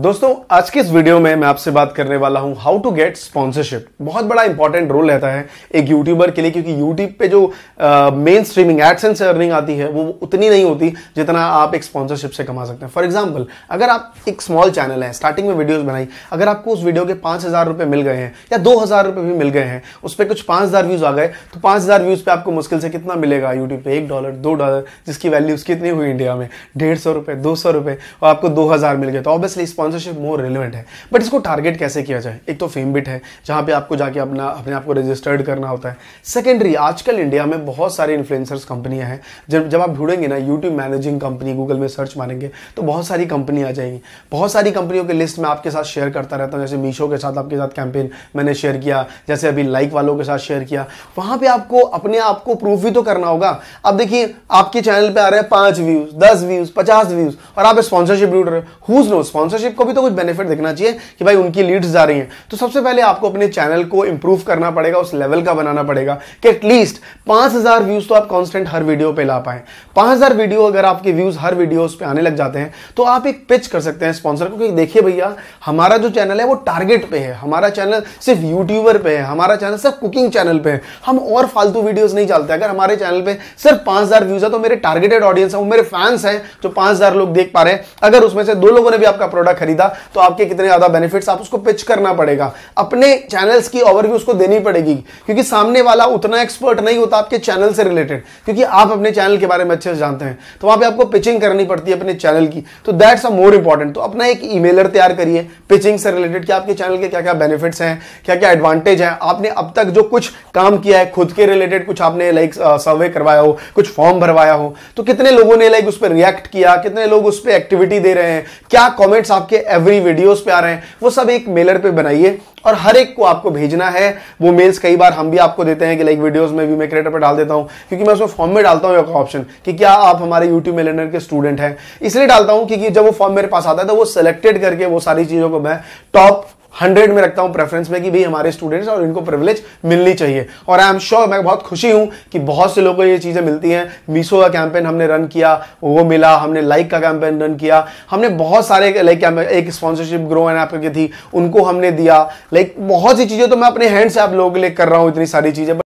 दोस्तों आज के इस वीडियो में मैं आपसे बात करने वाला हूं हाउ टू गेट स्पॉन्सरशिप बहुत बड़ा इंपॉर्टेंट रोल रहता है एक यूट्यूबर के लिए क्योंकि यूट्यूब पे जो मेन स्ट्रीमिंग एडसेंस से अर्निंग आती है वो उतनी नहीं होती जितना आप एक स्पॉन्सरशिप से कमा सकते हैं फॉर एग्जाम्पल अगर आप एक स्मॉल चैनल है स्टार्टिंग में वीडियोज बनाई अगर आपको उस वीडियो के पांच हज़ार रुपये मिल गए हैं या दो हज़ार रुपये भी मिल गए हैं उस पर कुछ पांच हज़ार व्यूज़ आ गए तो पांच हज़ार व्यूज़ पे आपको मुश्किल से कितना मिलेगा यूट्यूब पे एक डॉलर दो डॉलर जिसकी वैल्यूज़ कितनी हुई इंडिया में डेढ़ सौ रुपए दो सौ रुपए और आपको दो हज़ार मिल गए तो ऑब्वियसली स्पॉन्सरशिप मोर रिलेवेंट है बट इसको टारगेट कैसे किया जाए एक तो फेम बिट है जहाँ पे आपको जाके अपना अपने आप को रजिस्टर्ड करना होता है सेकेंडरी आजकल इंडिया में बहुत सारे इन्फ्लुएंसर्स कंपनियाँ हैं जब जब आप ढूंढेंगे ना यूट्यूब मैनेजिंग कंपनी गूगल में सर्च मारेंगे तो बहुत सारी कंपनी आ जाएंगी बहुत सारी कंपनियों के लिस्ट मैं आपके साथ शेयर करता रहता हूँ जैसे मीशो के साथ आपके साथ कैंपेन मैंने शेयर किया जैसे अभी लाइक वालों के साथ शेयर किया वहाँ पर आपको अपने आप को प्रूफ भी तो करना होगा अब देखिए आपके चैनल पर आ रहे हैं पाँच व्यूज़ दस व्यूज़ पचास व्यूज़ और आप स्पॉन्सरशिप ढूंढ रहे हो हुज नो स्पॉन्सरशिप को भी तो कुछ बेनिफिट दिखना चाहिए कि भाई उनकी लीड्स जा रही हैं तो सबसे पहले आपको अपने चैनल को इंप्रूव करना पड़ेगा उस लेवल का बनाना पड़ेगा कि एटलीस्ट पांच हज़ार व्यूज़ तो आप कॉन्स्टेंट हर वीडियो पर ला पाए पांच हज़ार वीडियो अगर आपके व्यूज़ हर वीडियो पे आने लग जाते हैं तो आप एक पिच कर सकते हैं स्पॉन्सर को कि देखिए भैया हमारा जो चैनल है वो टारगेट पे है हमारा चैनल सिर्फ यूट्यूबर पे है हमारा चैनल सिर्फ कुकिंग चैनल पे है हम और फालतू वीडियोस नहीं चलते अगर हमारे चैनल पे सिर्फ 5000 व्यूज है तो मेरे टारगेटेड ऑडियंस है वो मेरे फैंस हैं जो 5000 लोग देख पा रहे हैं अगर उसमें से दो लोगों ने भी आपका प्रोडक्ट खरीदा तो आपके कितने ज़्यादा बेनिफिट्स आप उसको पिच करना पड़ेगा अपने चैनल्स की ओवरव्यू उसको देनी पड़ेगी क्योंकि सामने वाला उतना एक्सपर्ट नहीं होता आपके चैनल से रिलेटेड क्योंकि आप अपने चैनल के बारे में अच्छे से जानते हैं तो वहां पर आपको पिचिंग करनी पड़ती है अपने चैनल की तो दैट्स अ मोर इंपॉर्टेंट तो अपना एक ई तैयार करिए पिचिंग से रिलेटेड कि आपके चैनल के क्या क्या बेनिफिट्स हैं क्या क्या एडवांटेज है आपने अब तक जो कुछ काम किया है खुद के रिलेटेड कुछ आपने लाइक सर्वे करवाया हो कुछ फॉर्म भरवाया हो तो कितने लोगों ने लाइक उस पर रिएक्ट किया कितने लोग उस पर एक्टिविटी दे रहे हैं क्या कॉमेंट्स आप आपके एवरी वीडियोस पे आ रहे हैं वो सब एक मेलर पे बनाइए और हर एक को आपको भेजना है वो मेल्स कई बार हम भी आपको देते हैं कि लाइक वीडियोस में भी मैं क्रिएटर पर डाल देता हूं क्योंकि मैं उसमें फॉर्म में डालता हूं एक ऑप्शन कि क्या आप हमारे यूट्यूब मेलर के स्टूडेंट हैं इसलिए डालता हूं क्योंकि जब वो फॉर्म मेरे पास आता है तो वो सिलेक्टेड करके वो सारी चीज़ों को मैं टॉप हंड्रेड में रखता हूँ प्रेफरेंस में कि भाई हमारे स्टूडेंट्स और इनको प्रिवलेज मिलनी चाहिए और आई एम श्योर मैं बहुत खुशी हूँ कि बहुत से लोगों को ये चीज़ें मिलती हैं मीशो का कैंपेन हमने रन किया वो मिला हमने लाइक का कैंपेन रन किया हमने बहुत सारे लाइक एक स्पॉन्सरशिप ग्रो एंड ऐप की थी उनको हमने दिया लाइक बहुत सी चीज़ें तो मैं अपने हैंड से आप लोगों के लिए कर रहा हूँ इतनी सारी चीज़ें